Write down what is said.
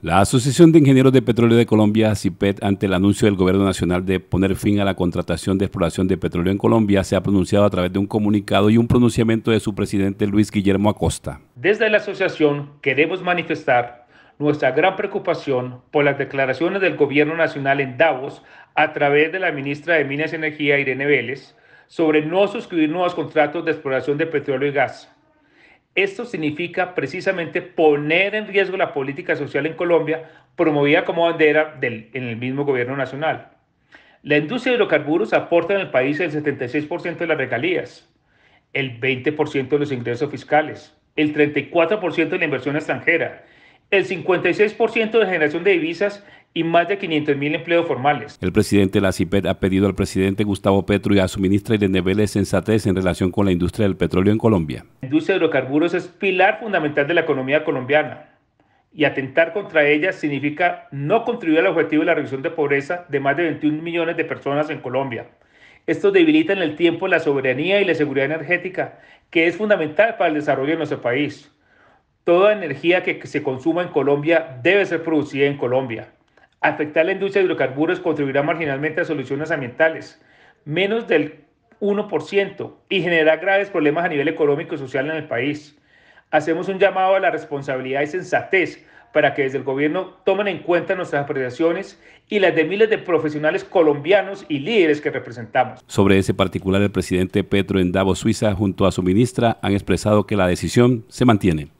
La Asociación de Ingenieros de Petróleo de Colombia, CIPET, ante el anuncio del Gobierno Nacional de poner fin a la contratación de exploración de petróleo en Colombia, se ha pronunciado a través de un comunicado y un pronunciamiento de su presidente Luis Guillermo Acosta. Desde la asociación queremos manifestar nuestra gran preocupación por las declaraciones del Gobierno Nacional en Davos a través de la ministra de Minas y Energía, Irene Vélez, sobre no suscribir nuevos contratos de exploración de petróleo y gas esto significa precisamente poner en riesgo la política social en Colombia, promovida como bandera del, en el mismo gobierno nacional. La industria de hidrocarburos aporta en el país el 76% de las regalías, el 20% de los ingresos fiscales, el 34% de la inversión extranjera, el 56% de generación de divisas y más de 500.000 empleos formales. El presidente de la CIPET ha pedido al presidente Gustavo Petro y a su ministra Irene Vélez sensatez en relación con la industria del petróleo en Colombia. La industria de hidrocarburos es pilar fundamental de la economía colombiana y atentar contra ella significa no contribuir al objetivo de la reducción de pobreza de más de 21 millones de personas en Colombia. Esto debilita en el tiempo la soberanía y la seguridad energética, que es fundamental para el desarrollo de nuestro país. Toda energía que se consuma en Colombia debe ser producida en Colombia. Afectar la industria de hidrocarburos contribuirá marginalmente a soluciones ambientales, menos del 1%, y generará graves problemas a nivel económico y social en el país. Hacemos un llamado a la responsabilidad y sensatez para que desde el gobierno tomen en cuenta nuestras apreciaciones y las de miles de profesionales colombianos y líderes que representamos. Sobre ese particular, el presidente Petro en Davos, Suiza, junto a su ministra, han expresado que la decisión se mantiene.